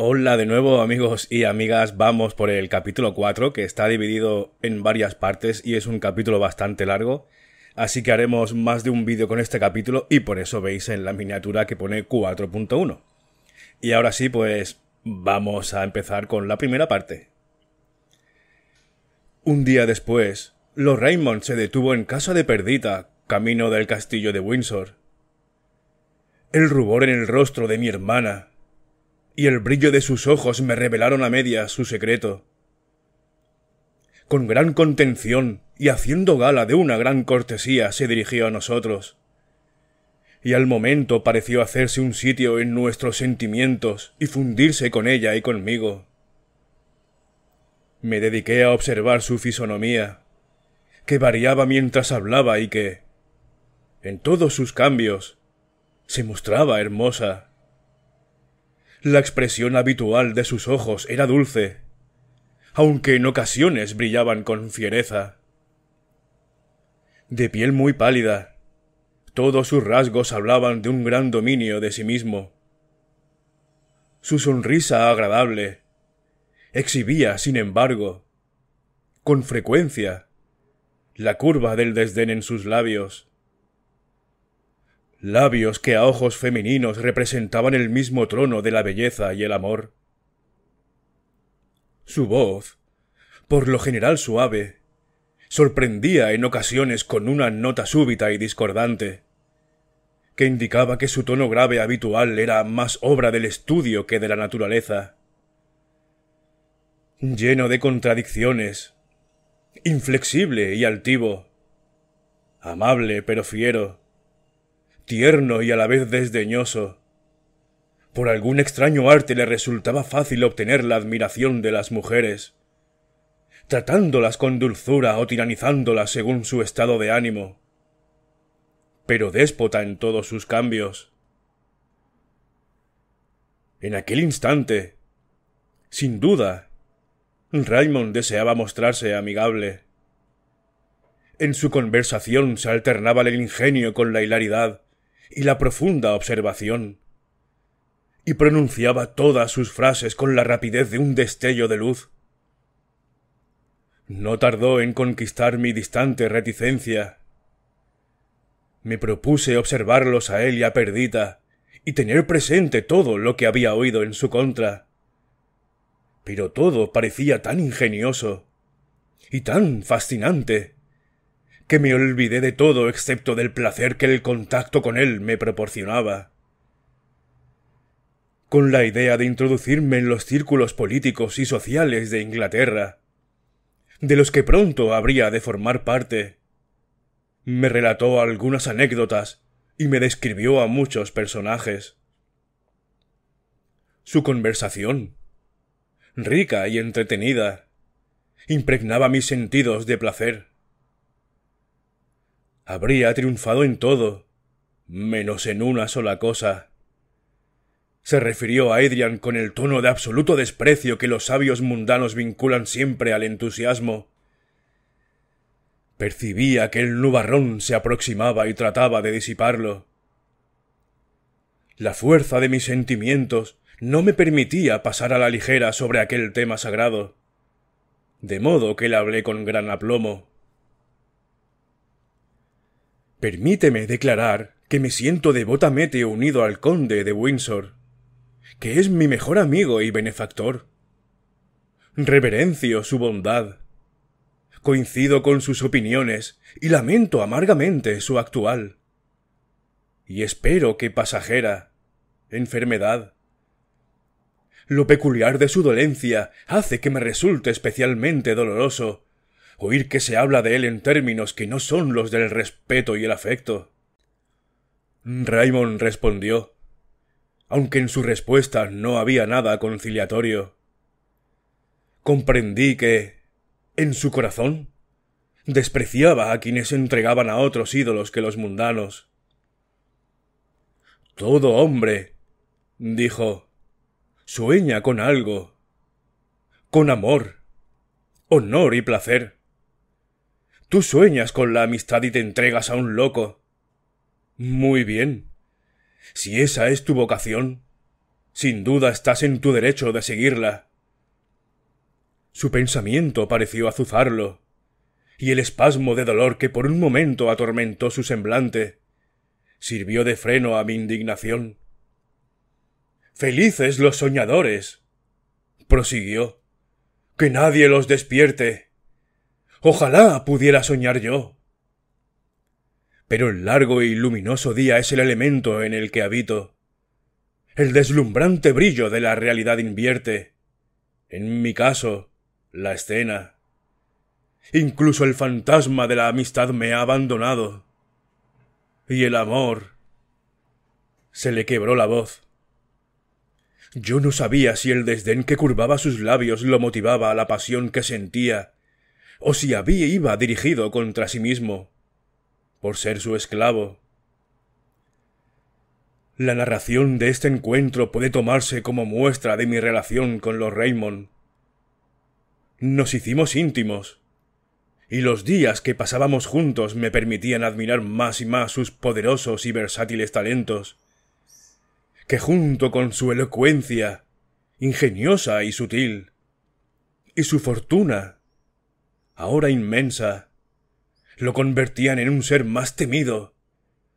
Hola de nuevo amigos y amigas, vamos por el capítulo 4 que está dividido en varias partes y es un capítulo bastante largo, así que haremos más de un vídeo con este capítulo y por eso veis en la miniatura que pone 4.1. Y ahora sí, pues vamos a empezar con la primera parte. Un día después, los Raymond se detuvo en casa de Perdita, camino del castillo de Windsor. El rubor en el rostro de mi hermana y el brillo de sus ojos me revelaron a medias su secreto. Con gran contención y haciendo gala de una gran cortesía se dirigió a nosotros. Y al momento pareció hacerse un sitio en nuestros sentimientos y fundirse con ella y conmigo. Me dediqué a observar su fisonomía, que variaba mientras hablaba y que, en todos sus cambios, se mostraba hermosa la expresión habitual de sus ojos era dulce, aunque en ocasiones brillaban con fiereza. De piel muy pálida, todos sus rasgos hablaban de un gran dominio de sí mismo. Su sonrisa agradable exhibía, sin embargo, con frecuencia, la curva del desdén en sus labios labios que a ojos femeninos representaban el mismo trono de la belleza y el amor. Su voz, por lo general suave, sorprendía en ocasiones con una nota súbita y discordante, que indicaba que su tono grave habitual era más obra del estudio que de la naturaleza. Lleno de contradicciones, inflexible y altivo, amable pero fiero, tierno y a la vez desdeñoso. Por algún extraño arte le resultaba fácil obtener la admiración de las mujeres, tratándolas con dulzura o tiranizándolas según su estado de ánimo, pero déspota en todos sus cambios. En aquel instante, sin duda, Raymond deseaba mostrarse amigable. En su conversación se alternaba el ingenio con la hilaridad, y la profunda observación, y pronunciaba todas sus frases con la rapidez de un destello de luz. No tardó en conquistar mi distante reticencia. Me propuse observarlos a él y a Perdita, y tener presente todo lo que había oído en su contra. Pero todo parecía tan ingenioso y tan fascinante que me olvidé de todo excepto del placer que el contacto con él me proporcionaba. Con la idea de introducirme en los círculos políticos y sociales de Inglaterra, de los que pronto habría de formar parte. Me relató algunas anécdotas y me describió a muchos personajes. Su conversación, rica y entretenida, impregnaba mis sentidos de placer habría triunfado en todo, menos en una sola cosa. Se refirió a Adrian con el tono de absoluto desprecio que los sabios mundanos vinculan siempre al entusiasmo. Percibía que el nubarrón se aproximaba y trataba de disiparlo. La fuerza de mis sentimientos no me permitía pasar a la ligera sobre aquel tema sagrado. De modo que le hablé con gran aplomo. Permíteme declarar que me siento devotamente unido al conde de Windsor, que es mi mejor amigo y benefactor. Reverencio su bondad. Coincido con sus opiniones y lamento amargamente su actual. Y espero que pasajera enfermedad. Lo peculiar de su dolencia hace que me resulte especialmente doloroso oír que se habla de él en términos que no son los del respeto y el afecto. Raymond respondió, aunque en su respuesta no había nada conciliatorio. Comprendí que, en su corazón, despreciaba a quienes entregaban a otros ídolos que los mundanos. Todo hombre, dijo, sueña con algo, con amor, honor y placer. Tú sueñas con la amistad y te entregas a un loco. Muy bien. Si esa es tu vocación, sin duda estás en tu derecho de seguirla. Su pensamiento pareció azuzarlo, y el espasmo de dolor que por un momento atormentó su semblante sirvió de freno a mi indignación. Felices los soñadores, prosiguió, que nadie los despierte. Ojalá pudiera soñar yo. Pero el largo y e luminoso día es el elemento en el que habito. El deslumbrante brillo de la realidad invierte, en mi caso, la escena. Incluso el fantasma de la amistad me ha abandonado. Y el amor. Se le quebró la voz. Yo no sabía si el desdén que curvaba sus labios lo motivaba a la pasión que sentía, o si había iba dirigido contra sí mismo, por ser su esclavo. La narración de este encuentro puede tomarse como muestra de mi relación con los Raymond. Nos hicimos íntimos, y los días que pasábamos juntos me permitían admirar más y más sus poderosos y versátiles talentos, que junto con su elocuencia, ingeniosa y sutil, y su fortuna ahora inmensa, lo convertían en un ser más temido,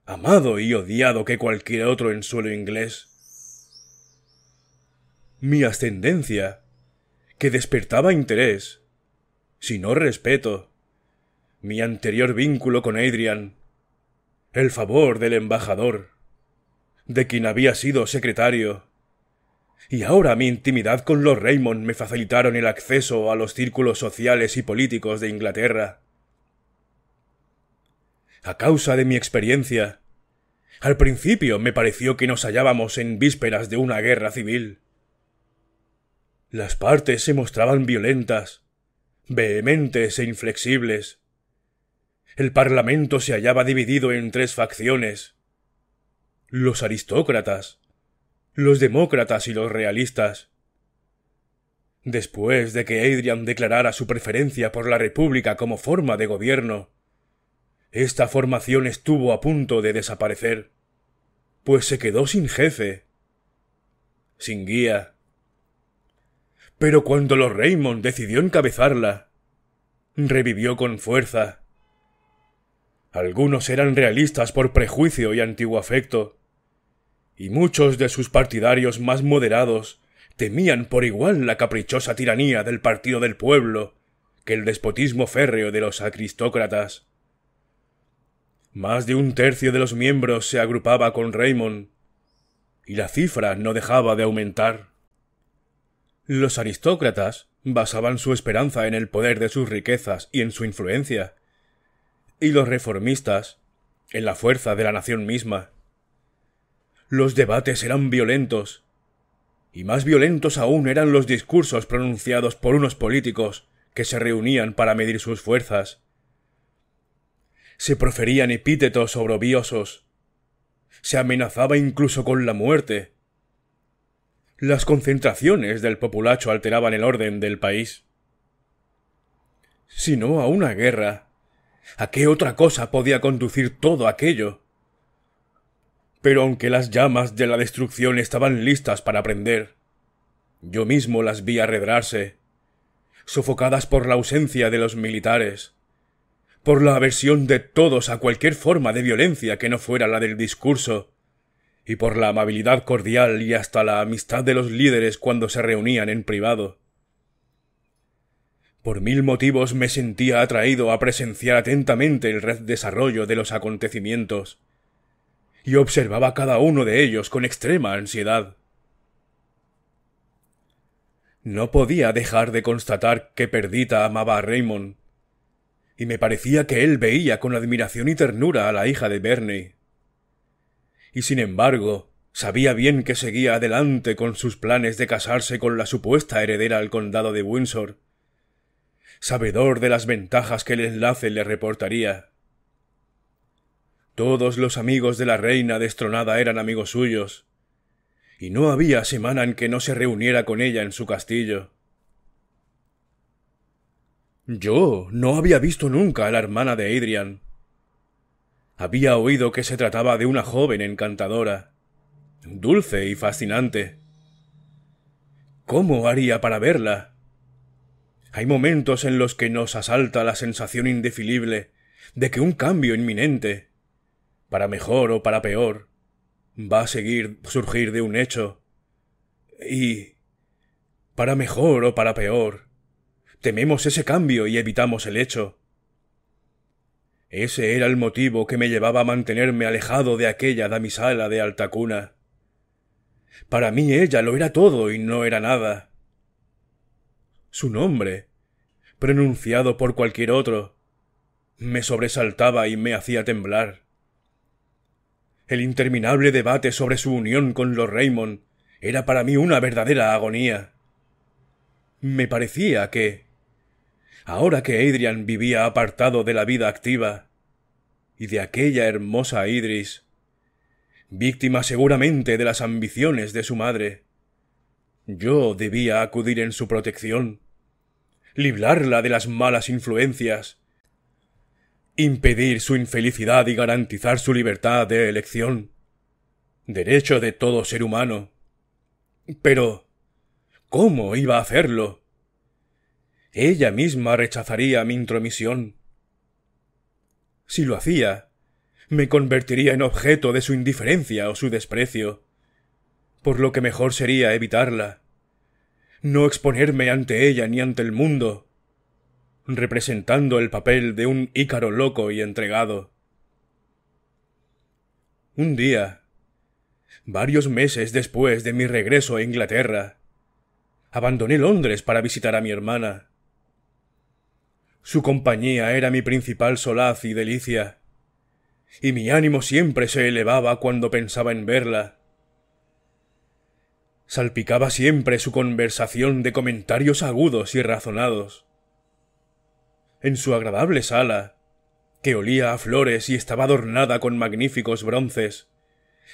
amado y odiado que cualquier otro en suelo inglés. Mi ascendencia, que despertaba interés, si no respeto, mi anterior vínculo con Adrian, el favor del embajador, de quien había sido secretario, y ahora mi intimidad con los Raymond me facilitaron el acceso a los círculos sociales y políticos de Inglaterra. A causa de mi experiencia, al principio me pareció que nos hallábamos en vísperas de una guerra civil. Las partes se mostraban violentas, vehementes e inflexibles. El Parlamento se hallaba dividido en tres facciones. Los aristócratas, los demócratas y los realistas. Después de que Adrian declarara su preferencia por la República como forma de gobierno, esta formación estuvo a punto de desaparecer, pues se quedó sin jefe, sin guía. Pero cuando los Raymond decidió encabezarla, revivió con fuerza. Algunos eran realistas por prejuicio y antiguo afecto, y muchos de sus partidarios más moderados temían por igual la caprichosa tiranía del Partido del Pueblo que el despotismo férreo de los aristócratas. Más de un tercio de los miembros se agrupaba con Raymond, y la cifra no dejaba de aumentar. Los aristócratas basaban su esperanza en el poder de sus riquezas y en su influencia, y los reformistas en la fuerza de la nación misma. Los debates eran violentos. Y más violentos aún eran los discursos pronunciados por unos políticos que se reunían para medir sus fuerzas. Se proferían epítetos obrobiosos. Se amenazaba incluso con la muerte. Las concentraciones del populacho alteraban el orden del país. Si no a una guerra, ¿a qué otra cosa podía conducir todo aquello? pero aunque las llamas de la destrucción estaban listas para prender, yo mismo las vi arredrarse, sofocadas por la ausencia de los militares, por la aversión de todos a cualquier forma de violencia que no fuera la del discurso, y por la amabilidad cordial y hasta la amistad de los líderes cuando se reunían en privado. Por mil motivos me sentía atraído a presenciar atentamente el red desarrollo de los acontecimientos, y observaba a cada uno de ellos con extrema ansiedad. No podía dejar de constatar que Perdita amaba a Raymond, y me parecía que él veía con admiración y ternura a la hija de Bernie. Y sin embargo, sabía bien que seguía adelante con sus planes de casarse con la supuesta heredera al condado de Windsor, sabedor de las ventajas que el enlace le reportaría. Todos los amigos de la reina destronada eran amigos suyos, y no había semana en que no se reuniera con ella en su castillo. Yo no había visto nunca a la hermana de Adrian. Había oído que se trataba de una joven encantadora, dulce y fascinante. ¿Cómo haría para verla? Hay momentos en los que nos asalta la sensación indefinible de que un cambio inminente, para mejor o para peor, va a seguir surgir de un hecho. Y para mejor o para peor, tememos ese cambio y evitamos el hecho. Ese era el motivo que me llevaba a mantenerme alejado de aquella damisala de alta cuna. Para mí ella lo era todo y no era nada. Su nombre, pronunciado por cualquier otro, me sobresaltaba y me hacía temblar. El interminable debate sobre su unión con los Raymond era para mí una verdadera agonía. Me parecía que, ahora que Adrian vivía apartado de la vida activa, y de aquella hermosa Idris, víctima seguramente de las ambiciones de su madre, yo debía acudir en su protección, librarla de las malas influencias impedir su infelicidad y garantizar su libertad de elección. Derecho de todo ser humano. Pero ¿cómo iba a hacerlo? Ella misma rechazaría mi intromisión. Si lo hacía, me convertiría en objeto de su indiferencia o su desprecio, por lo que mejor sería evitarla, no exponerme ante ella ni ante el mundo, representando el papel de un ícaro loco y entregado. Un día, varios meses después de mi regreso a Inglaterra, abandoné Londres para visitar a mi hermana. Su compañía era mi principal solaz y delicia, y mi ánimo siempre se elevaba cuando pensaba en verla. Salpicaba siempre su conversación de comentarios agudos y razonados en su agradable sala, que olía a flores y estaba adornada con magníficos bronces,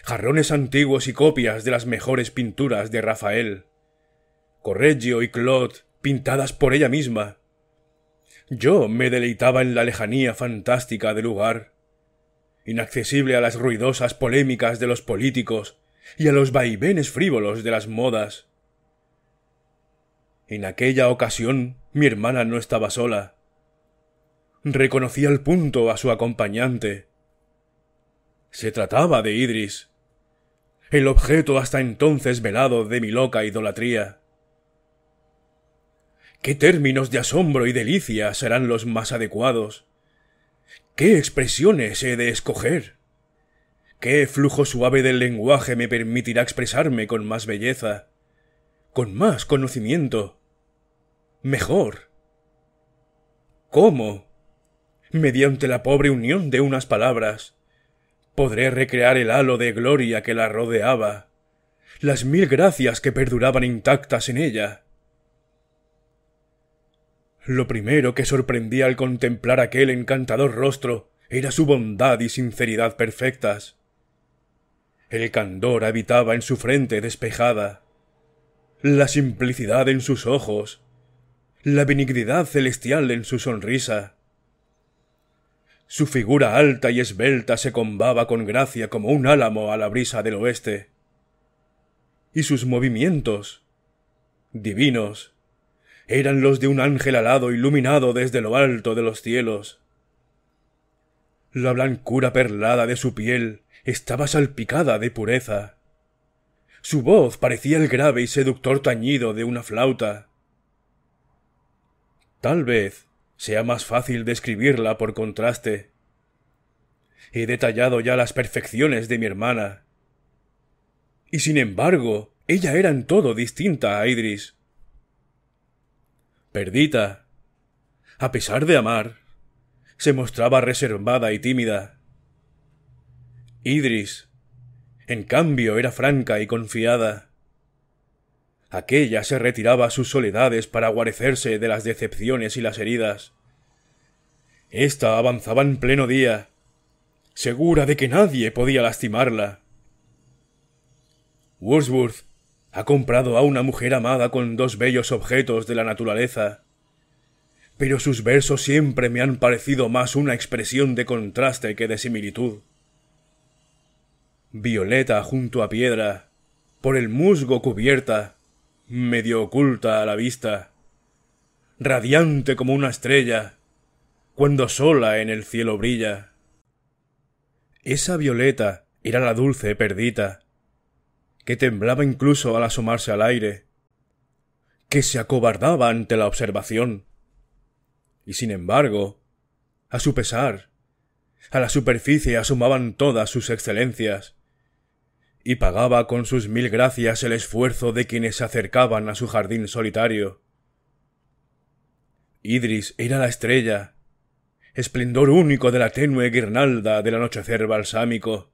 jarrones antiguos y copias de las mejores pinturas de Rafael, Correggio y Claude pintadas por ella misma. Yo me deleitaba en la lejanía fantástica del lugar, inaccesible a las ruidosas polémicas de los políticos y a los vaivenes frívolos de las modas. En aquella ocasión mi hermana no estaba sola. Reconocí al punto a su acompañante. Se trataba de Idris, el objeto hasta entonces velado de mi loca idolatría. ¿Qué términos de asombro y delicia serán los más adecuados? ¿Qué expresiones he de escoger? ¿Qué flujo suave del lenguaje me permitirá expresarme con más belleza? ¿Con más conocimiento? ¿Mejor? ¿Cómo? mediante la pobre unión de unas palabras, podré recrear el halo de gloria que la rodeaba, las mil gracias que perduraban intactas en ella. Lo primero que sorprendía al contemplar aquel encantador rostro era su bondad y sinceridad perfectas. El candor habitaba en su frente despejada, la simplicidad en sus ojos, la benignidad celestial en su sonrisa, su figura alta y esbelta se combaba con gracia como un álamo a la brisa del oeste. Y sus movimientos divinos eran los de un ángel alado iluminado desde lo alto de los cielos. La blancura perlada de su piel estaba salpicada de pureza. Su voz parecía el grave y seductor tañido de una flauta. Tal vez sea más fácil describirla por contraste. He detallado ya las perfecciones de mi hermana. Y sin embargo, ella era en todo distinta a Idris. Perdita, a pesar de amar, se mostraba reservada y tímida. Idris, en cambio, era franca y confiada. Aquella se retiraba a sus soledades para guarecerse de las decepciones y las heridas. Esta avanzaba en pleno día, segura de que nadie podía lastimarla. Wordsworth ha comprado a una mujer amada con dos bellos objetos de la naturaleza. Pero sus versos siempre me han parecido más una expresión de contraste que de similitud. Violeta junto a piedra, por el musgo cubierta, medio oculta a la vista, radiante como una estrella, cuando sola en el cielo brilla. Esa violeta era la dulce perdita, que temblaba incluso al asomarse al aire, que se acobardaba ante la observación. Y sin embargo, a su pesar, a la superficie asomaban todas sus excelencias, y pagaba con sus mil gracias el esfuerzo de quienes se acercaban a su jardín solitario. Idris era la estrella, esplendor único de la tenue guirnalda del anochecer balsámico,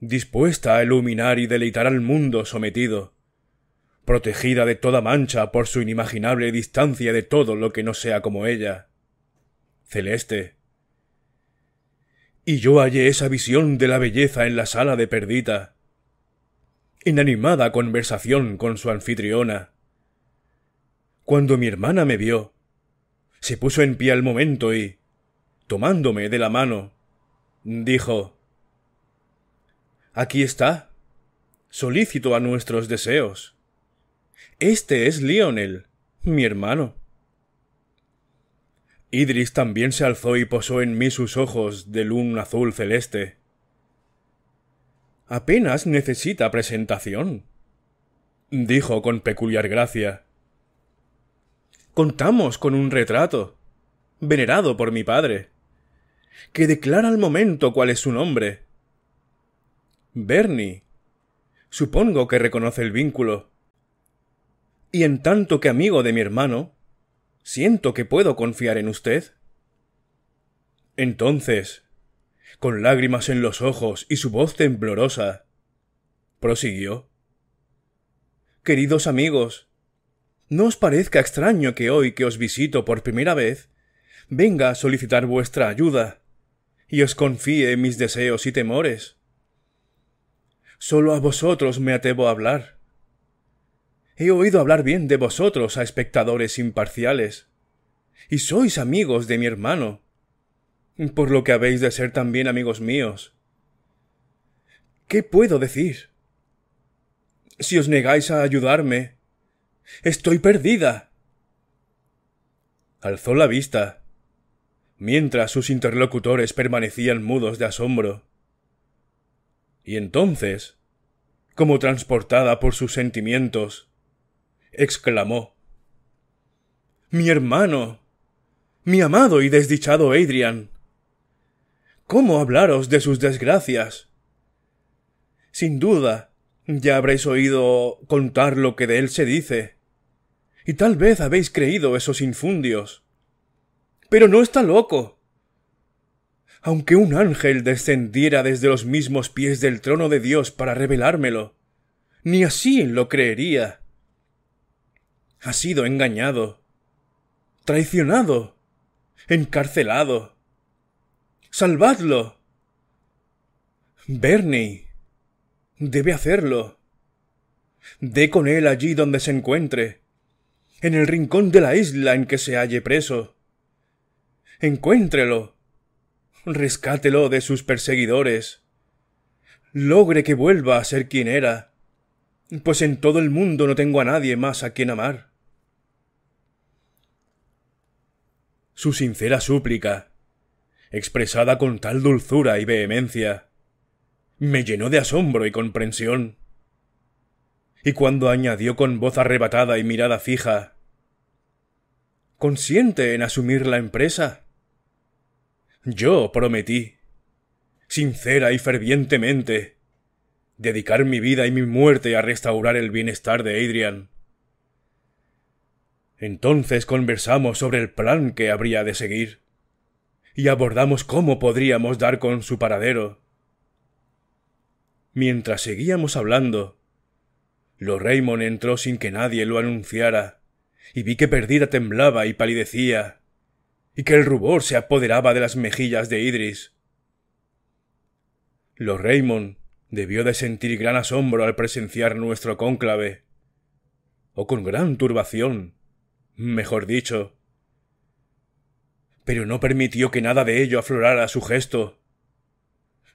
dispuesta a iluminar y deleitar al mundo sometido, protegida de toda mancha por su inimaginable distancia de todo lo que no sea como ella. Celeste. Y yo hallé esa visión de la belleza en la sala de Perdita, Inanimada conversación con su anfitriona. Cuando mi hermana me vio, se puso en pie al momento y, tomándome de la mano, dijo Aquí está, solícito a nuestros deseos. Este es Lionel, mi hermano. Idris también se alzó y posó en mí sus ojos de luna azul celeste apenas necesita presentación dijo con peculiar gracia. Contamos con un retrato, venerado por mi padre, que declara al momento cuál es su nombre. Bernie. Supongo que reconoce el vínculo. Y en tanto que amigo de mi hermano, siento que puedo confiar en usted. Entonces, con lágrimas en los ojos y su voz temblorosa, prosiguió. Queridos amigos, no os parezca extraño que hoy que os visito por primera vez, venga a solicitar vuestra ayuda y os confíe mis deseos y temores. Solo a vosotros me atrevo a hablar. He oído hablar bien de vosotros a espectadores imparciales, y sois amigos de mi hermano, por lo que habéis de ser también amigos míos. ¿Qué puedo decir? Si os negáis a ayudarme. Estoy perdida. Alzó la vista, mientras sus interlocutores permanecían mudos de asombro. Y entonces, como transportada por sus sentimientos, exclamó Mi hermano. mi amado y desdichado Adrian. ¿Cómo hablaros de sus desgracias? Sin duda, ya habréis oído contar lo que de él se dice. Y tal vez habéis creído esos infundios. Pero no está loco. Aunque un ángel descendiera desde los mismos pies del trono de Dios para revelármelo, ni así lo creería. Ha sido engañado, traicionado, encarcelado, Salvadlo. Bernie. Debe hacerlo. Dé con él allí donde se encuentre, en el rincón de la isla en que se halle preso. Encuéntrelo. Rescátelo de sus perseguidores. Logre que vuelva a ser quien era, pues en todo el mundo no tengo a nadie más a quien amar. Su sincera súplica expresada con tal dulzura y vehemencia, me llenó de asombro y comprensión. Y cuando añadió con voz arrebatada y mirada fija Consiente en asumir la empresa. Yo prometí, sincera y fervientemente, dedicar mi vida y mi muerte a restaurar el bienestar de Adrian. Entonces conversamos sobre el plan que habría de seguir y abordamos cómo podríamos dar con su paradero. Mientras seguíamos hablando, lo entró sin que nadie lo anunciara, y vi que Perdida temblaba y palidecía, y que el rubor se apoderaba de las mejillas de Idris. Lo debió de sentir gran asombro al presenciar nuestro cónclave, o con gran turbación, mejor dicho, pero no permitió que nada de ello aflorara su gesto.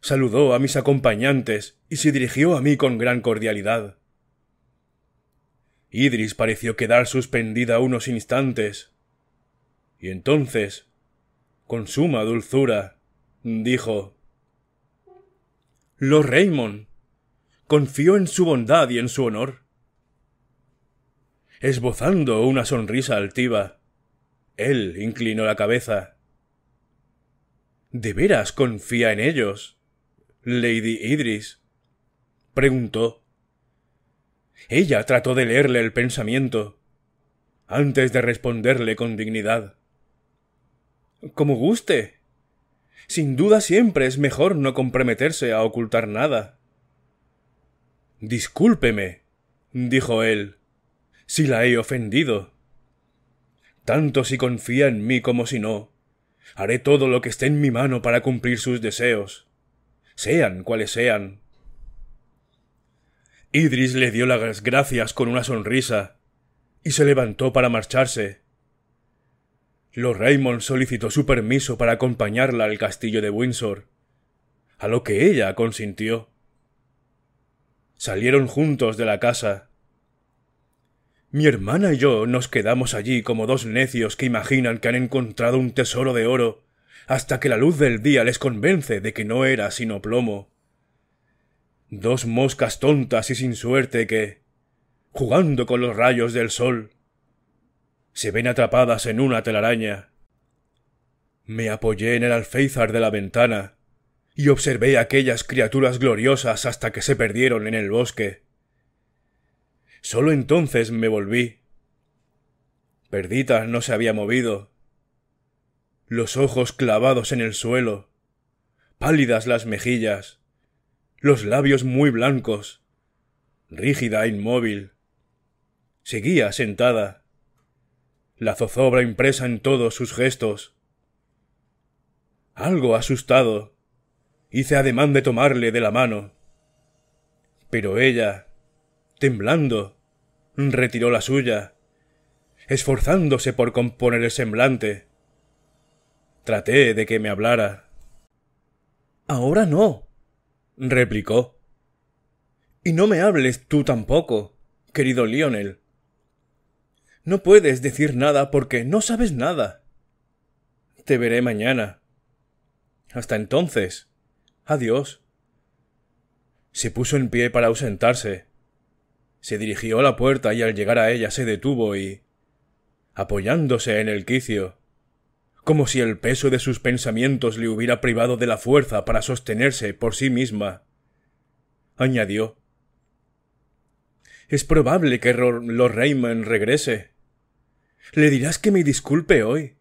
Saludó a mis acompañantes y se dirigió a mí con gran cordialidad. Idris pareció quedar suspendida unos instantes. Y entonces, con suma dulzura, dijo —¡Los Raymond, confío en su bondad y en su honor. Esbozando una sonrisa altiva, él inclinó la cabeza. ¿De veras confía en ellos? Lady Idris preguntó. Ella trató de leerle el pensamiento, antes de responderle con dignidad. Como guste. Sin duda siempre es mejor no comprometerse a ocultar nada. Discúlpeme, dijo él, si la he ofendido tanto si confía en mí como si no. Haré todo lo que esté en mi mano para cumplir sus deseos, sean cuales sean. Idris le dio las gracias con una sonrisa y se levantó para marcharse. Lord Raymond solicitó su permiso para acompañarla al castillo de Windsor, a lo que ella consintió. Salieron juntos de la casa. Mi hermana y yo nos quedamos allí como dos necios que imaginan que han encontrado un tesoro de oro, hasta que la luz del día les convence de que no era sino plomo. Dos moscas tontas y sin suerte que, jugando con los rayos del sol, se ven atrapadas en una telaraña. Me apoyé en el alféizar de la ventana y observé aquellas criaturas gloriosas hasta que se perdieron en el bosque. Solo entonces me volví. Perdita no se había movido. Los ojos clavados en el suelo, pálidas las mejillas, los labios muy blancos, rígida e inmóvil. Seguía sentada, la zozobra impresa en todos sus gestos. Algo asustado, hice ademán de tomarle de la mano. Pero ella, temblando, retiró la suya, esforzándose por componer el semblante. Traté de que me hablara. Ahora no, replicó. Y no me hables tú tampoco, querido Lionel. No puedes decir nada porque no sabes nada. Te veré mañana. Hasta entonces. Adiós. Se puso en pie para ausentarse. Se dirigió a la puerta y al llegar a ella se detuvo y apoyándose en el quicio, como si el peso de sus pensamientos le hubiera privado de la fuerza para sostenerse por sí misma, añadió Es probable que Lord Raymond regrese. Le dirás que me disculpe hoy,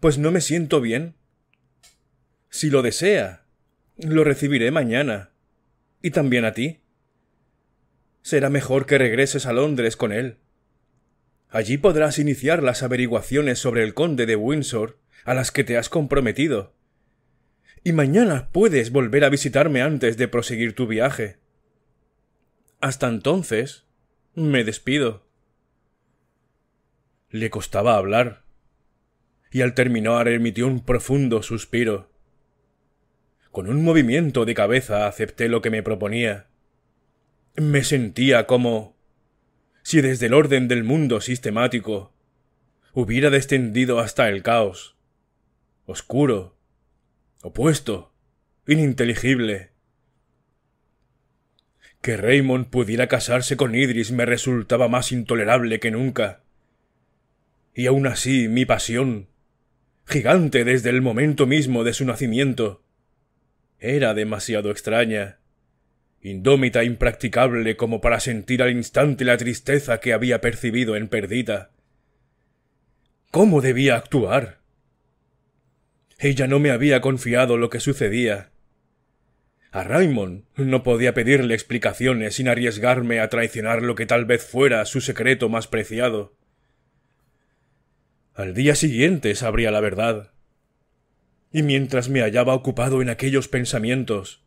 pues no me siento bien. Si lo desea, lo recibiré mañana. Y también a ti. Será mejor que regreses a Londres con él. Allí podrás iniciar las averiguaciones sobre el conde de Windsor, a las que te has comprometido. Y mañana puedes volver a visitarme antes de proseguir tu viaje. Hasta entonces, me despido. Le costaba hablar, y al terminar emitió un profundo suspiro. Con un movimiento de cabeza acepté lo que me proponía me sentía como si desde el orden del mundo sistemático hubiera descendido hasta el caos, oscuro, opuesto, ininteligible. Que Raymond pudiera casarse con Idris me resultaba más intolerable que nunca. Y aun así mi pasión, gigante desde el momento mismo de su nacimiento, era demasiado extraña indómita impracticable como para sentir al instante la tristeza que había percibido en perdida. ¿Cómo debía actuar? Ella no me había confiado lo que sucedía. A Raymond no podía pedirle explicaciones sin arriesgarme a traicionar lo que tal vez fuera su secreto más preciado. Al día siguiente sabría la verdad. Y mientras me hallaba ocupado en aquellos pensamientos,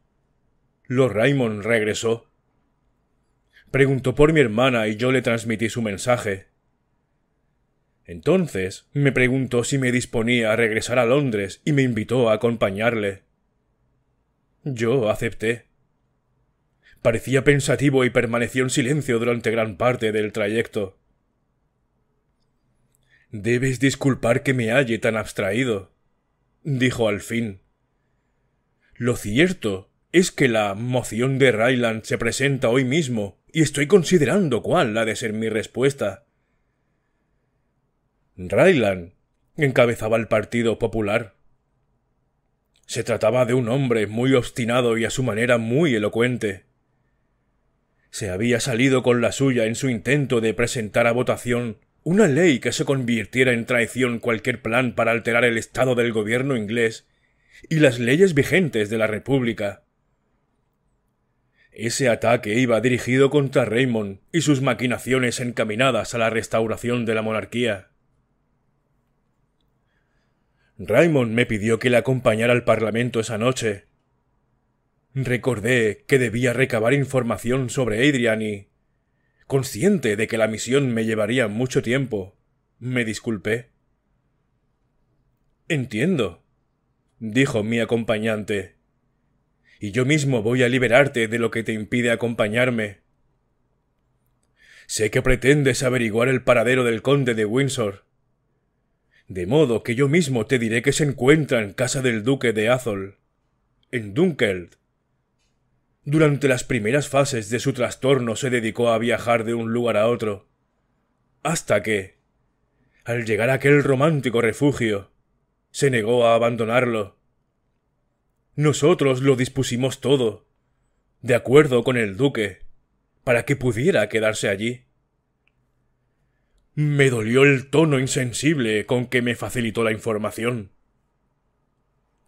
Raymond regresó. Preguntó por mi hermana y yo le transmití su mensaje. Entonces me preguntó si me disponía a regresar a Londres y me invitó a acompañarle. Yo acepté. Parecía pensativo y permaneció en silencio durante gran parte del trayecto. Debes disculpar que me halle tan abstraído, dijo al fin. Lo cierto es que la moción de Ryland se presenta hoy mismo, y estoy considerando cuál ha de ser mi respuesta. Ryland encabezaba el Partido Popular. Se trataba de un hombre muy obstinado y a su manera muy elocuente. Se había salido con la suya en su intento de presentar a votación una ley que se convirtiera en traición cualquier plan para alterar el estado del gobierno inglés y las leyes vigentes de la República. Ese ataque iba dirigido contra Raymond y sus maquinaciones encaminadas a la restauración de la monarquía. Raymond me pidió que le acompañara al Parlamento esa noche. Recordé que debía recabar información sobre Adrian y, consciente de que la misión me llevaría mucho tiempo, me disculpé. Entiendo, dijo mi acompañante y yo mismo voy a liberarte de lo que te impide acompañarme. Sé que pretendes averiguar el paradero del conde de Windsor. De modo que yo mismo te diré que se encuentra en casa del duque de Athol, en Dunkeld. Durante las primeras fases de su trastorno se dedicó a viajar de un lugar a otro, hasta que, al llegar a aquel romántico refugio, se negó a abandonarlo nosotros lo dispusimos todo, de acuerdo con el duque, para que pudiera quedarse allí. Me dolió el tono insensible con que me facilitó la información.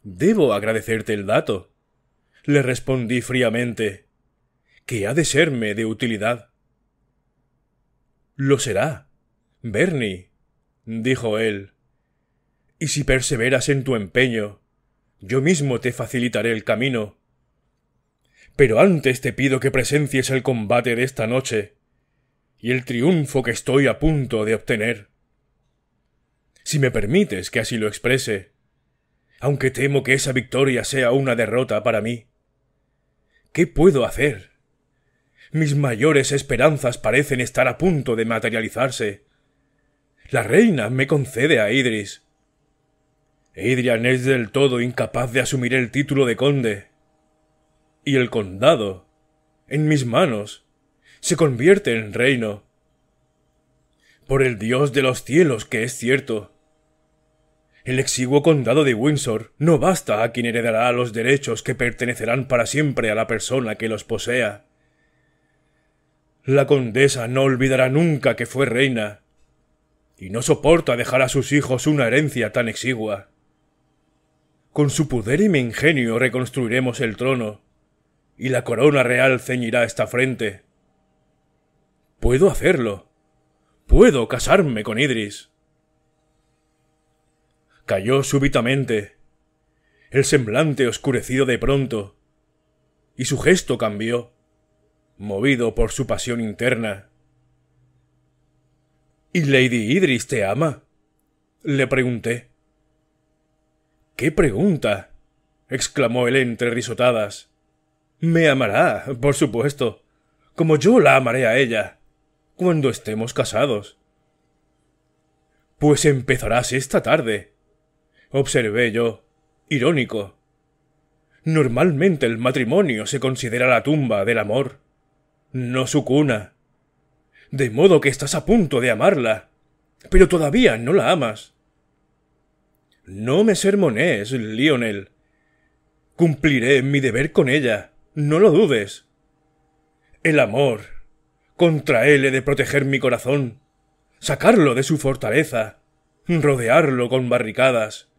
Debo agradecerte el dato, le respondí fríamente, que ha de serme de utilidad. Lo será, Bernie, dijo él. Y si perseveras en tu empeño, yo mismo te facilitaré el camino. Pero antes te pido que presencies el combate de esta noche y el triunfo que estoy a punto de obtener. Si me permites que así lo exprese, aunque temo que esa victoria sea una derrota para mí. ¿Qué puedo hacer? Mis mayores esperanzas parecen estar a punto de materializarse. La reina me concede a Idris Adrian es del todo incapaz de asumir el título de conde. Y el condado, en mis manos, se convierte en reino. Por el dios de los cielos que es cierto. El exiguo condado de Windsor no basta a quien heredará los derechos que pertenecerán para siempre a la persona que los posea. La condesa no olvidará nunca que fue reina, y no soporta dejar a sus hijos una herencia tan exigua. Con su poder y mi ingenio reconstruiremos el trono, y la corona real ceñirá esta frente. Puedo hacerlo. Puedo casarme con Idris. Cayó súbitamente, el semblante oscurecido de pronto, y su gesto cambió, movido por su pasión interna. ¿Y Lady Idris te ama? le pregunté. ¡Qué pregunta! exclamó él entre risotadas. Me amará, por supuesto, como yo la amaré a ella, cuando estemos casados. Pues empezarás esta tarde, observé yo, irónico. Normalmente el matrimonio se considera la tumba del amor, no su cuna. De modo que estás a punto de amarla, pero todavía no la amas. No me sermones, Lionel. Cumpliré mi deber con ella, no lo dudes. El amor. Contra él he de proteger mi corazón, sacarlo de su fortaleza, rodearlo con barricadas.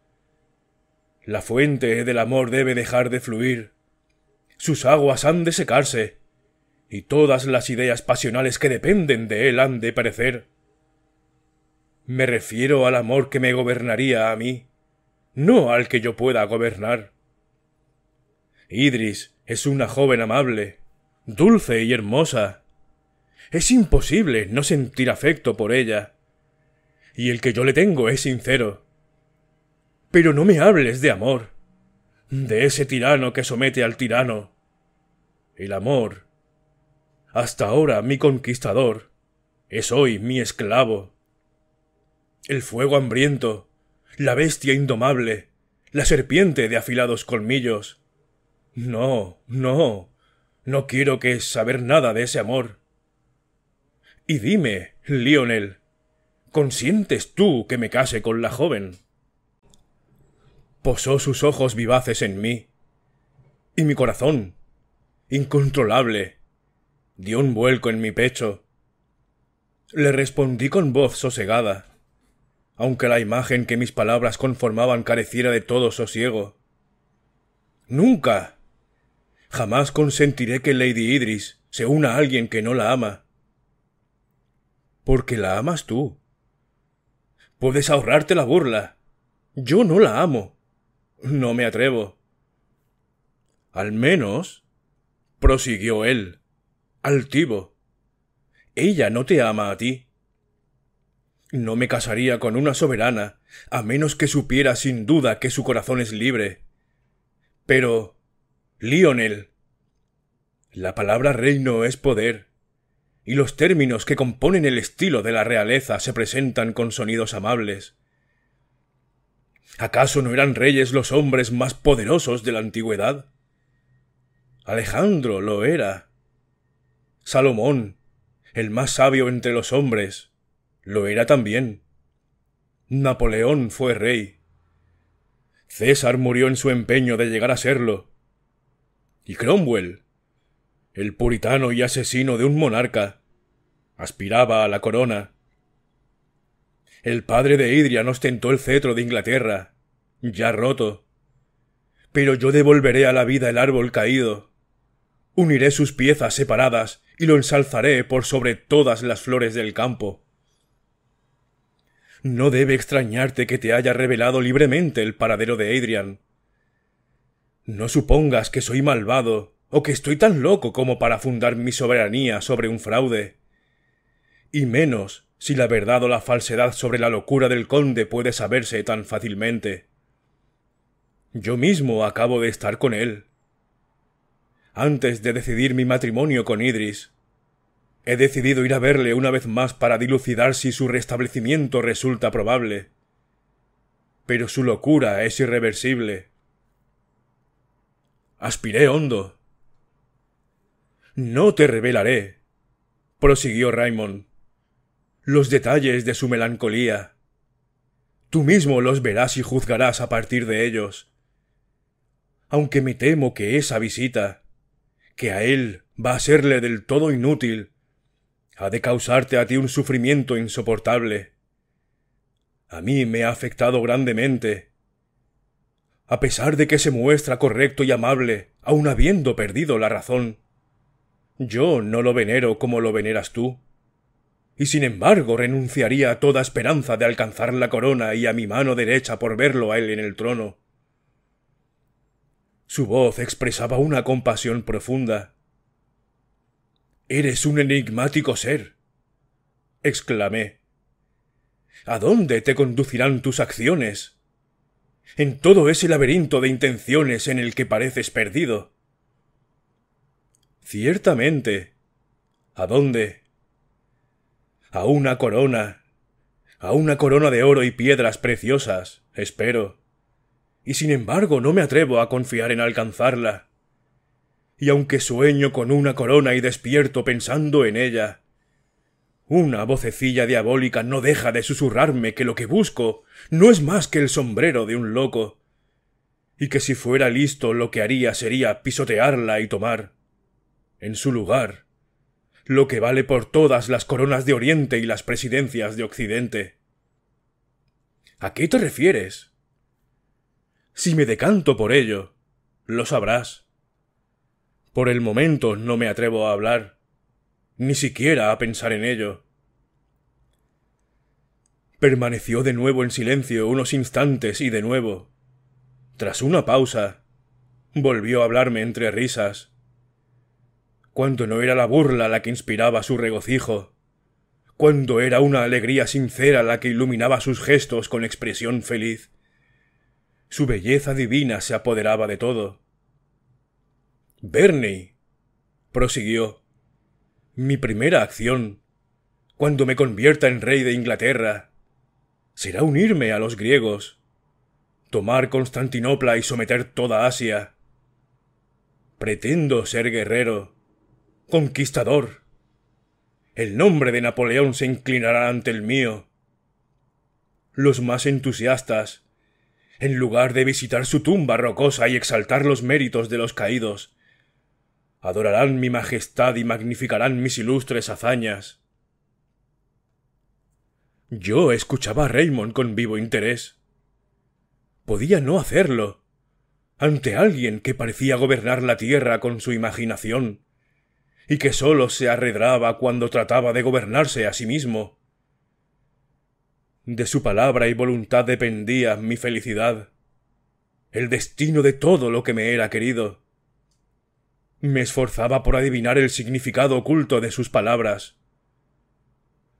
La fuente del amor debe dejar de fluir. Sus aguas han de secarse, y todas las ideas pasionales que dependen de él han de perecer. Me refiero al amor que me gobernaría a mí, no al que yo pueda gobernar. Idris es una joven amable, dulce y hermosa. Es imposible no sentir afecto por ella. Y el que yo le tengo es sincero. Pero no me hables de amor, de ese tirano que somete al tirano. El amor, hasta ahora mi conquistador, es hoy mi esclavo. El fuego hambriento, la bestia indomable, la serpiente de afilados colmillos. No, no, no quiero que saber nada de ese amor. Y dime, Lionel, ¿consientes tú que me case con la joven? Posó sus ojos vivaces en mí, y mi corazón, incontrolable, dio un vuelco en mi pecho. Le respondí con voz sosegada aunque la imagen que mis palabras conformaban careciera de todo sosiego. Nunca. Jamás consentiré que Lady Idris se una a alguien que no la ama. Porque la amas tú. Puedes ahorrarte la burla. Yo no la amo. No me atrevo. Al menos, prosiguió él, altivo. Ella no te ama a ti. No me casaría con una soberana, a menos que supiera sin duda que su corazón es libre. Pero. Lionel. La palabra reino es poder, y los términos que componen el estilo de la realeza se presentan con sonidos amables. ¿Acaso no eran reyes los hombres más poderosos de la antigüedad? Alejandro lo era. Salomón, el más sabio entre los hombres lo era también. Napoleón fue rey. César murió en su empeño de llegar a serlo. Y Cromwell, el puritano y asesino de un monarca, aspiraba a la corona. El padre de Idrian ostentó el cetro de Inglaterra, ya roto. Pero yo devolveré a la vida el árbol caído. Uniré sus piezas separadas y lo ensalzaré por sobre todas las flores del campo. No debe extrañarte que te haya revelado libremente el paradero de Adrian. No supongas que soy malvado, o que estoy tan loco como para fundar mi soberanía sobre un fraude. Y menos si la verdad o la falsedad sobre la locura del conde puede saberse tan fácilmente. Yo mismo acabo de estar con él. Antes de decidir mi matrimonio con Idris, He decidido ir a verle una vez más para dilucidar si su restablecimiento resulta probable. Pero su locura es irreversible. Aspiré hondo. No te revelaré, prosiguió Raymond, los detalles de su melancolía. Tú mismo los verás y juzgarás a partir de ellos. Aunque me temo que esa visita, que a él va a serle del todo inútil, ha de causarte a ti un sufrimiento insoportable. A mí me ha afectado grandemente. A pesar de que se muestra correcto y amable, aun habiendo perdido la razón, yo no lo venero como lo veneras tú. Y sin embargo renunciaría a toda esperanza de alcanzar la corona y a mi mano derecha por verlo a él en el trono. Su voz expresaba una compasión profunda, Eres un enigmático ser. exclamé. ¿A dónde te conducirán tus acciones? En todo ese laberinto de intenciones en el que pareces perdido. Ciertamente. ¿A dónde? A una corona. A una corona de oro y piedras preciosas, espero. Y sin embargo no me atrevo a confiar en alcanzarla y aunque sueño con una corona y despierto pensando en ella, una vocecilla diabólica no deja de susurrarme que lo que busco no es más que el sombrero de un loco, y que si fuera listo lo que haría sería pisotearla y tomar, en su lugar, lo que vale por todas las coronas de Oriente y las presidencias de Occidente. ¿A qué te refieres? Si me decanto por ello, lo sabrás. Por el momento no me atrevo a hablar, ni siquiera a pensar en ello. Permaneció de nuevo en silencio unos instantes y de nuevo, tras una pausa, volvió a hablarme entre risas. Cuando no era la burla la que inspiraba su regocijo, cuando era una alegría sincera la que iluminaba sus gestos con expresión feliz. Su belleza divina se apoderaba de todo. —Bernie prosiguió, mi primera acción, cuando me convierta en rey de Inglaterra, será unirme a los griegos, tomar Constantinopla y someter toda Asia. Pretendo ser guerrero, conquistador. El nombre de Napoleón se inclinará ante el mío. Los más entusiastas, en lugar de visitar su tumba rocosa y exaltar los méritos de los caídos, adorarán mi majestad y magnificarán mis ilustres hazañas. Yo escuchaba a Raymond con vivo interés. Podía no hacerlo. Ante alguien que parecía gobernar la tierra con su imaginación, y que sólo se arredraba cuando trataba de gobernarse a sí mismo. De su palabra y voluntad dependía mi felicidad, el destino de todo lo que me era querido. Me esforzaba por adivinar el significado oculto de sus palabras.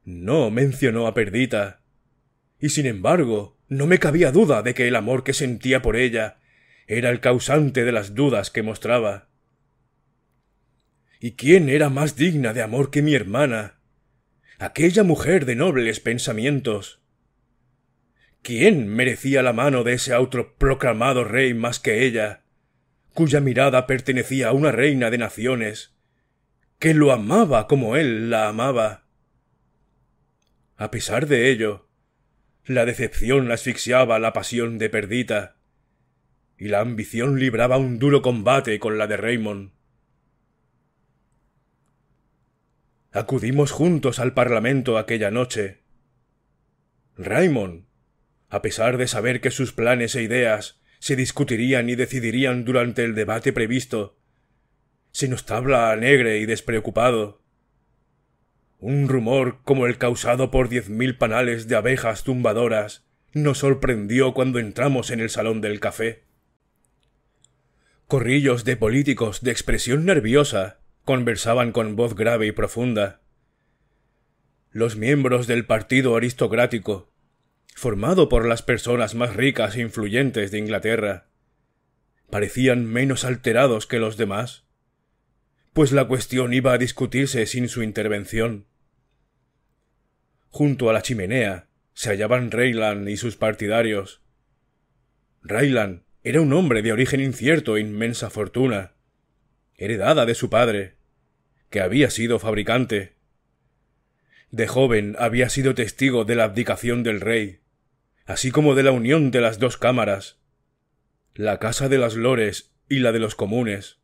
No mencionó a Perdita. Y sin embargo, no me cabía duda de que el amor que sentía por ella era el causante de las dudas que mostraba. ¿Y quién era más digna de amor que mi hermana? Aquella mujer de nobles pensamientos. ¿Quién merecía la mano de ese otro proclamado rey más que ella? cuya mirada pertenecía a una reina de naciones, que lo amaba como él la amaba. A pesar de ello, la decepción asfixiaba la pasión de Perdita, y la ambición libraba un duro combate con la de Raymond. Acudimos juntos al Parlamento aquella noche. Raymond, a pesar de saber que sus planes e ideas se discutirían y decidirían durante el debate previsto. Se nos tabla alegre y despreocupado. Un rumor como el causado por diez mil panales de abejas tumbadoras nos sorprendió cuando entramos en el salón del café. Corrillos de políticos de expresión nerviosa conversaban con voz grave y profunda. Los miembros del partido aristocrático, formado por las personas más ricas e influyentes de Inglaterra, parecían menos alterados que los demás, pues la cuestión iba a discutirse sin su intervención. Junto a la chimenea se hallaban Rayland y sus partidarios. Rayland era un hombre de origen incierto e inmensa fortuna, heredada de su padre, que había sido fabricante. De joven había sido testigo de la abdicación del rey, así como de la unión de las dos cámaras, la Casa de las Lores y la de los Comunes.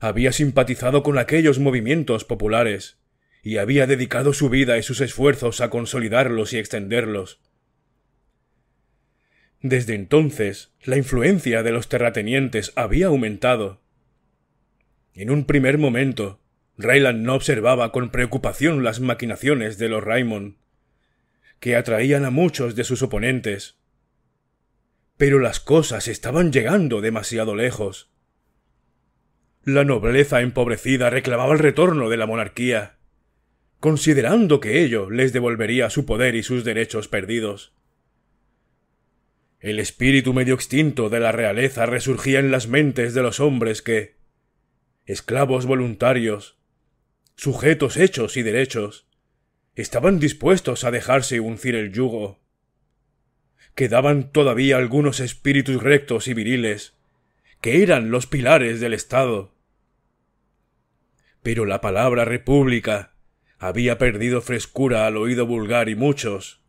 Había simpatizado con aquellos movimientos populares, y había dedicado su vida y sus esfuerzos a consolidarlos y extenderlos. Desde entonces, la influencia de los terratenientes había aumentado. En un primer momento, Rayland no observaba con preocupación las maquinaciones de los Raymond que atraían a muchos de sus oponentes. Pero las cosas estaban llegando demasiado lejos. La nobleza empobrecida reclamaba el retorno de la monarquía, considerando que ello les devolvería su poder y sus derechos perdidos. El espíritu medio extinto de la realeza resurgía en las mentes de los hombres que, esclavos voluntarios, sujetos hechos y derechos, estaban dispuestos a dejarse uncir el yugo. Quedaban todavía algunos espíritus rectos y viriles, que eran los pilares del Estado. Pero la palabra república había perdido frescura al oído vulgar y muchos.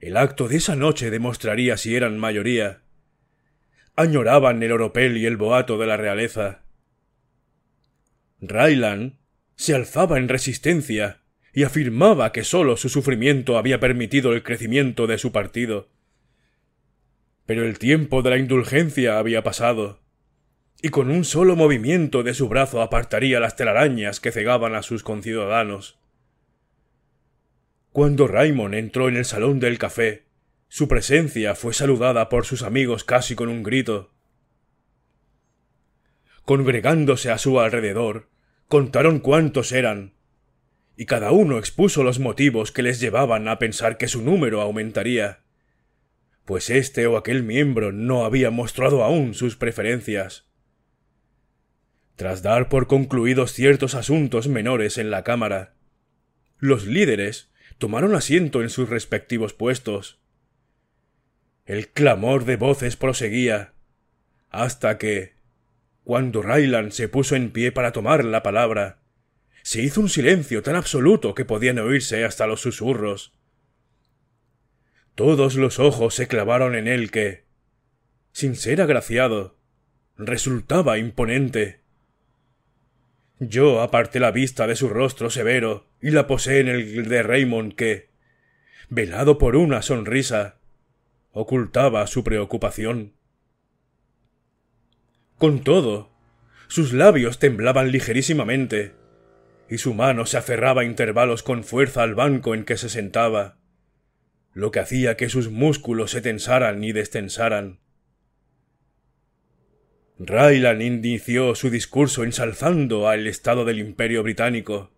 El acto de esa noche demostraría si eran mayoría. Añoraban el oropel y el boato de la realeza. Rylan se alzaba en resistencia y afirmaba que sólo su sufrimiento había permitido el crecimiento de su partido. Pero el tiempo de la indulgencia había pasado, y con un solo movimiento de su brazo apartaría las telarañas que cegaban a sus conciudadanos. Cuando Raymond entró en el salón del café, su presencia fue saludada por sus amigos casi con un grito. Congregándose a su alrededor, contaron cuántos eran, y cada uno expuso los motivos que les llevaban a pensar que su número aumentaría, pues este o aquel miembro no había mostrado aún sus preferencias. Tras dar por concluidos ciertos asuntos menores en la Cámara, los líderes tomaron asiento en sus respectivos puestos. El clamor de voces proseguía, hasta que, cuando Ryland se puso en pie para tomar la palabra, se hizo un silencio tan absoluto que podían oírse hasta los susurros. Todos los ojos se clavaron en él que, sin ser agraciado, resultaba imponente. Yo aparté la vista de su rostro severo y la posé en el de Raymond que, velado por una sonrisa, ocultaba su preocupación. Con todo, sus labios temblaban ligerísimamente, y su mano se aferraba a intervalos con fuerza al banco en que se sentaba, lo que hacía que sus músculos se tensaran y destensaran. Ryland inició su discurso ensalzando al estado del Imperio Británico.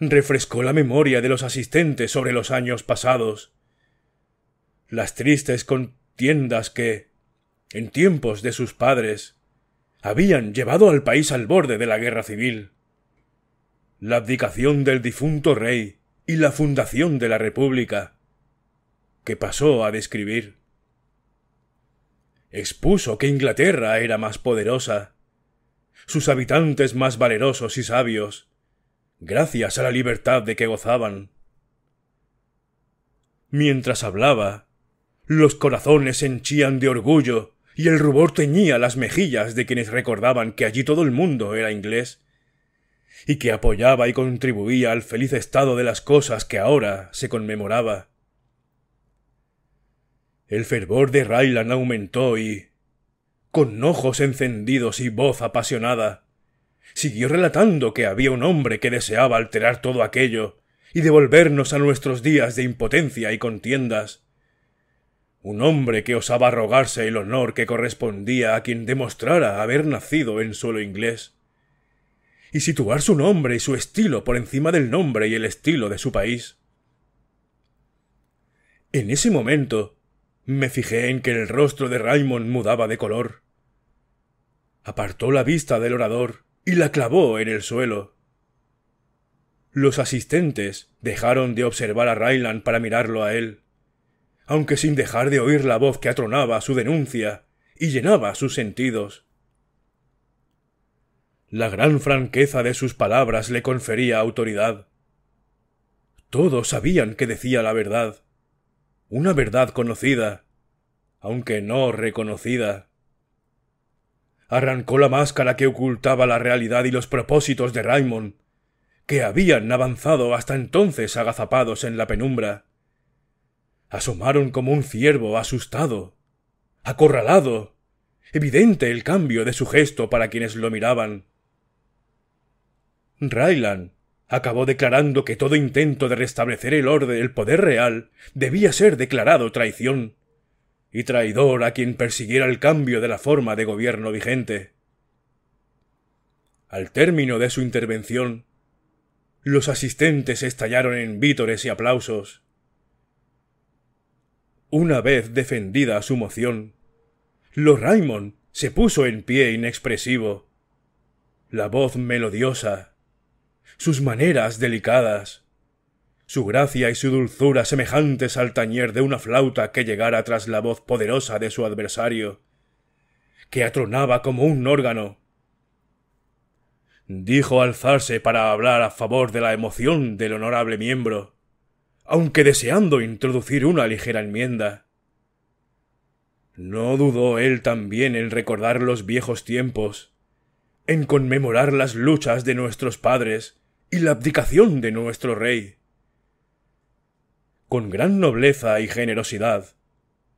Refrescó la memoria de los asistentes sobre los años pasados, las tristes contiendas que, en tiempos de sus padres, habían llevado al país al borde de la guerra civil la abdicación del difunto rey y la fundación de la República, que pasó a describir. Expuso que Inglaterra era más poderosa, sus habitantes más valerosos y sabios, gracias a la libertad de que gozaban. Mientras hablaba, los corazones se henchían de orgullo y el rubor teñía las mejillas de quienes recordaban que allí todo el mundo era inglés y que apoyaba y contribuía al feliz estado de las cosas que ahora se conmemoraba. El fervor de Rylan aumentó y, con ojos encendidos y voz apasionada, siguió relatando que había un hombre que deseaba alterar todo aquello y devolvernos a nuestros días de impotencia y contiendas. Un hombre que osaba rogarse el honor que correspondía a quien demostrara haber nacido en suelo inglés y situar su nombre y su estilo por encima del nombre y el estilo de su país. En ese momento, me fijé en que el rostro de Raymond mudaba de color. Apartó la vista del orador y la clavó en el suelo. Los asistentes dejaron de observar a Ryland para mirarlo a él, aunque sin dejar de oír la voz que atronaba su denuncia y llenaba sus sentidos. La gran franqueza de sus palabras le confería autoridad. Todos sabían que decía la verdad, una verdad conocida, aunque no reconocida. Arrancó la máscara que ocultaba la realidad y los propósitos de Raymond, que habían avanzado hasta entonces agazapados en la penumbra. Asomaron como un ciervo asustado, acorralado, evidente el cambio de su gesto para quienes lo miraban. Rylan acabó declarando que todo intento de restablecer el orden del poder real debía ser declarado traición y traidor a quien persiguiera el cambio de la forma de gobierno vigente. Al término de su intervención, los asistentes estallaron en vítores y aplausos. Una vez defendida su moción, Lord Raymond se puso en pie inexpresivo. La voz melodiosa sus maneras delicadas, su gracia y su dulzura semejantes al tañer de una flauta que llegara tras la voz poderosa de su adversario, que atronaba como un órgano. Dijo alzarse para hablar a favor de la emoción del honorable miembro, aunque deseando introducir una ligera enmienda. No dudó él también en recordar los viejos tiempos, en conmemorar las luchas de nuestros padres y la abdicación de nuestro rey. Con gran nobleza y generosidad,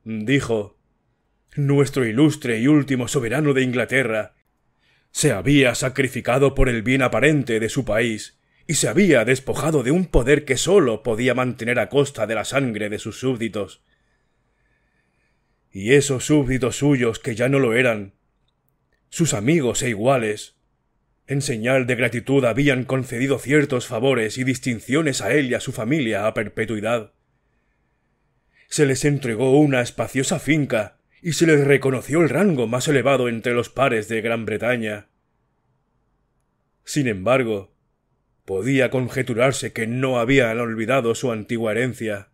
dijo, nuestro ilustre y último soberano de Inglaterra se había sacrificado por el bien aparente de su país y se había despojado de un poder que sólo podía mantener a costa de la sangre de sus súbditos. Y esos súbditos suyos que ya no lo eran, sus amigos e iguales, en señal de gratitud habían concedido ciertos favores y distinciones a él y a su familia a perpetuidad. Se les entregó una espaciosa finca y se les reconoció el rango más elevado entre los pares de Gran Bretaña. Sin embargo, podía conjeturarse que no habían olvidado su antigua herencia.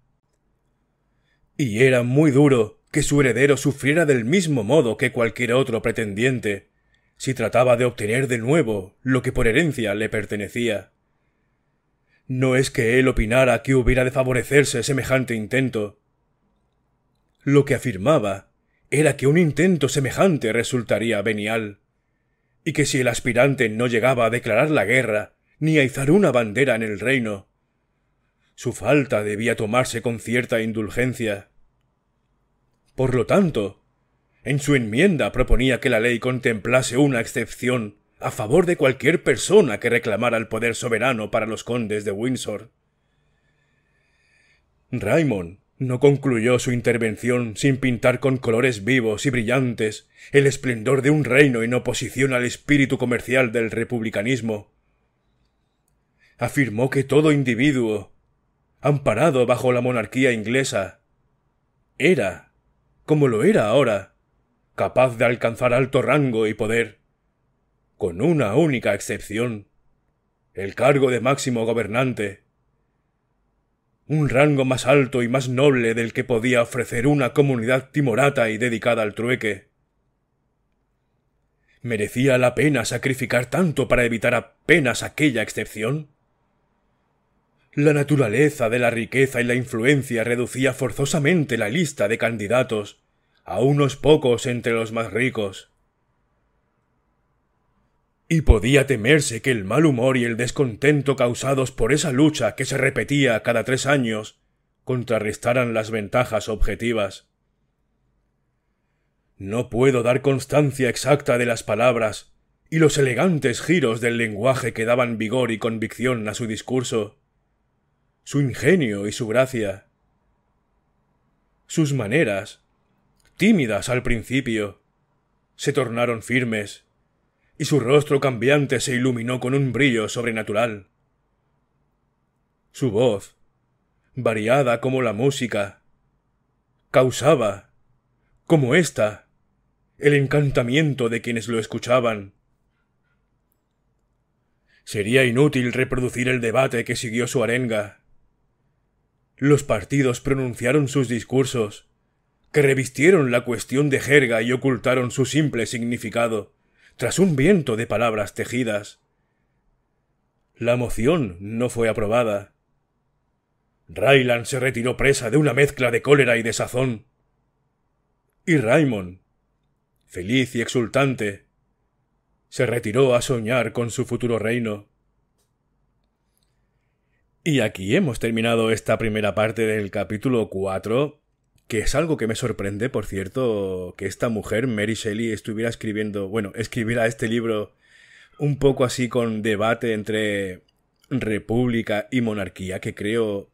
Y era muy duro que su heredero sufriera del mismo modo que cualquier otro pretendiente si trataba de obtener de nuevo lo que por herencia le pertenecía. No es que él opinara que hubiera de favorecerse semejante intento. Lo que afirmaba era que un intento semejante resultaría venial, y que si el aspirante no llegaba a declarar la guerra, ni a izar una bandera en el reino, su falta debía tomarse con cierta indulgencia. Por lo tanto, en su enmienda proponía que la ley contemplase una excepción a favor de cualquier persona que reclamara el poder soberano para los condes de Windsor. Raymond no concluyó su intervención sin pintar con colores vivos y brillantes el esplendor de un reino en oposición al espíritu comercial del republicanismo. Afirmó que todo individuo, amparado bajo la monarquía inglesa, era, como lo era ahora, capaz de alcanzar alto rango y poder, con una única excepción, el cargo de máximo gobernante, un rango más alto y más noble del que podía ofrecer una comunidad timorata y dedicada al trueque. ¿Merecía la pena sacrificar tanto para evitar apenas aquella excepción? La naturaleza de la riqueza y la influencia reducía forzosamente la lista de candidatos a unos pocos entre los más ricos. Y podía temerse que el mal humor y el descontento causados por esa lucha que se repetía cada tres años contrarrestaran las ventajas objetivas. No puedo dar constancia exacta de las palabras y los elegantes giros del lenguaje que daban vigor y convicción a su discurso, su ingenio y su gracia, sus maneras, tímidas al principio, se tornaron firmes, y su rostro cambiante se iluminó con un brillo sobrenatural. Su voz, variada como la música, causaba, como ésta, el encantamiento de quienes lo escuchaban. Sería inútil reproducir el debate que siguió su arenga. Los partidos pronunciaron sus discursos, que revistieron la cuestión de jerga y ocultaron su simple significado, tras un viento de palabras tejidas. La moción no fue aprobada. Rayland se retiró presa de una mezcla de cólera y desazón. Y Raymond, feliz y exultante, se retiró a soñar con su futuro reino. Y aquí hemos terminado esta primera parte del capítulo 4 que es algo que me sorprende, por cierto, que esta mujer, Mary Shelley, estuviera escribiendo, bueno, escribiera este libro un poco así con debate entre república y monarquía, que creo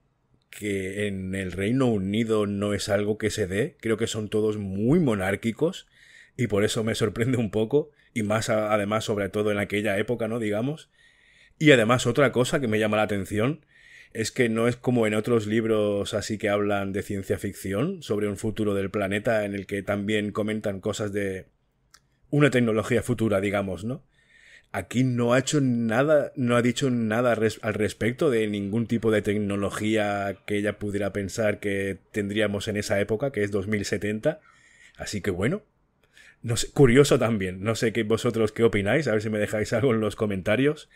que en el Reino Unido no es algo que se dé, creo que son todos muy monárquicos y por eso me sorprende un poco, y más además sobre todo en aquella época, ¿no? Digamos. Y además otra cosa que me llama la atención es que no es como en otros libros así que hablan de ciencia ficción sobre un futuro del planeta en el que también comentan cosas de una tecnología futura, digamos, ¿no? Aquí no ha hecho nada, no ha dicho nada al respecto de ningún tipo de tecnología que ella pudiera pensar que tendríamos en esa época, que es 2070. Así que bueno, no sé, curioso también. No sé qué vosotros qué opináis, a ver si me dejáis algo en los comentarios.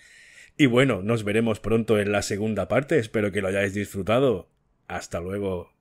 Y bueno, nos veremos pronto en la segunda parte. Espero que lo hayáis disfrutado. Hasta luego.